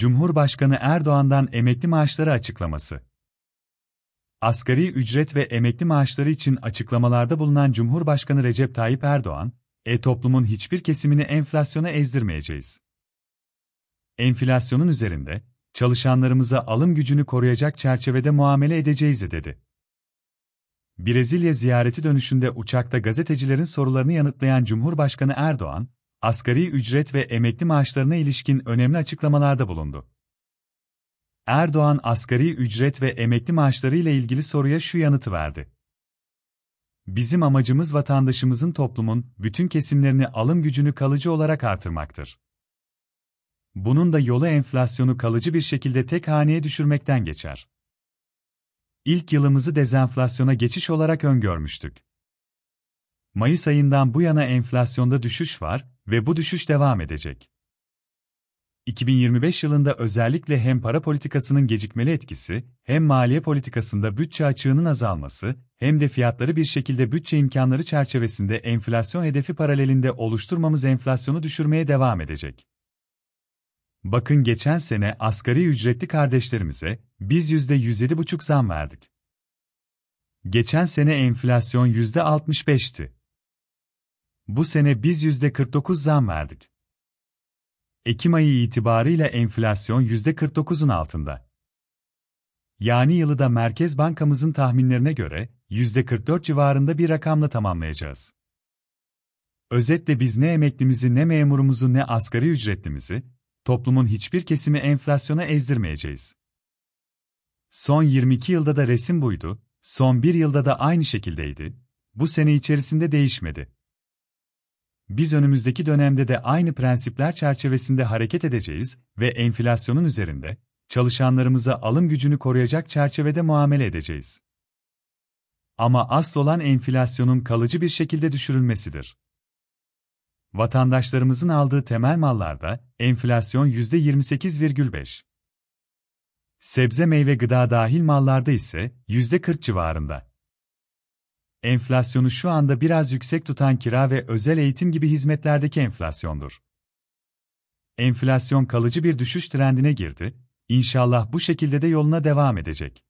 Cumhurbaşkanı Erdoğan'dan emekli maaşları açıklaması. Asgari ücret ve emekli maaşları için açıklamalarda bulunan Cumhurbaşkanı Recep Tayyip Erdoğan, e toplumun hiçbir kesimini enflasyona ezdirmeyeceğiz. Enflasyonun üzerinde, çalışanlarımıza alım gücünü koruyacak çerçevede muamele edeceğiz dedi. Brezilya ziyareti dönüşünde uçakta gazetecilerin sorularını yanıtlayan Cumhurbaşkanı Erdoğan, asgari ücret ve emekli maaşlarına ilişkin önemli açıklamalarda bulundu. Erdoğan asgari ücret ve emekli maaşları ile ilgili soruya şu yanıtı verdi. Bizim amacımız vatandaşımızın toplumun bütün kesimlerini alım gücünü kalıcı olarak artırmaktır. Bunun da yolu enflasyonu kalıcı bir şekilde tek haneye düşürmekten geçer. İlk yılımızı dezenflasyona geçiş olarak öngörmüştük. Mayıs ayından bu yana enflasyonda düşüş var ve bu düşüş devam edecek. 2025 yılında özellikle hem para politikasının gecikmeli etkisi, hem maliye politikasında bütçe açığının azalması, hem de fiyatları bir şekilde bütçe imkanları çerçevesinde enflasyon hedefi paralelinde oluşturmamız enflasyonu düşürmeye devam edecek. Bakın geçen sene asgari ücretli kardeşlerimize biz %107,5 zam verdik. Geçen sene enflasyon %65'ti. Bu sene biz %49 zam verdik. Ekim ayı itibarıyla enflasyon %49'un altında. Yani yılı da Merkez Bankamızın tahminlerine göre %44 civarında bir rakamla tamamlayacağız. Özetle biz ne emeklimizi ne memurumuzu ne asgari ücretlimizi, toplumun hiçbir kesimi enflasyona ezdirmeyeceğiz. Son 22 yılda da resim buydu, son bir yılda da aynı şekildeydi, bu sene içerisinde değişmedi. Biz önümüzdeki dönemde de aynı prensipler çerçevesinde hareket edeceğiz ve enflasyonun üzerinde, çalışanlarımıza alım gücünü koruyacak çerçevede muamele edeceğiz. Ama asıl olan enflasyonun kalıcı bir şekilde düşürülmesidir. Vatandaşlarımızın aldığı temel mallarda enflasyon %28,5. Sebze meyve gıda dahil mallarda ise %40 civarında enflasyonu şu anda biraz yüksek tutan kira ve özel eğitim gibi hizmetlerdeki enflasyondur. Enflasyon kalıcı bir düşüş trendine girdi, inşallah bu şekilde de yoluna devam edecek.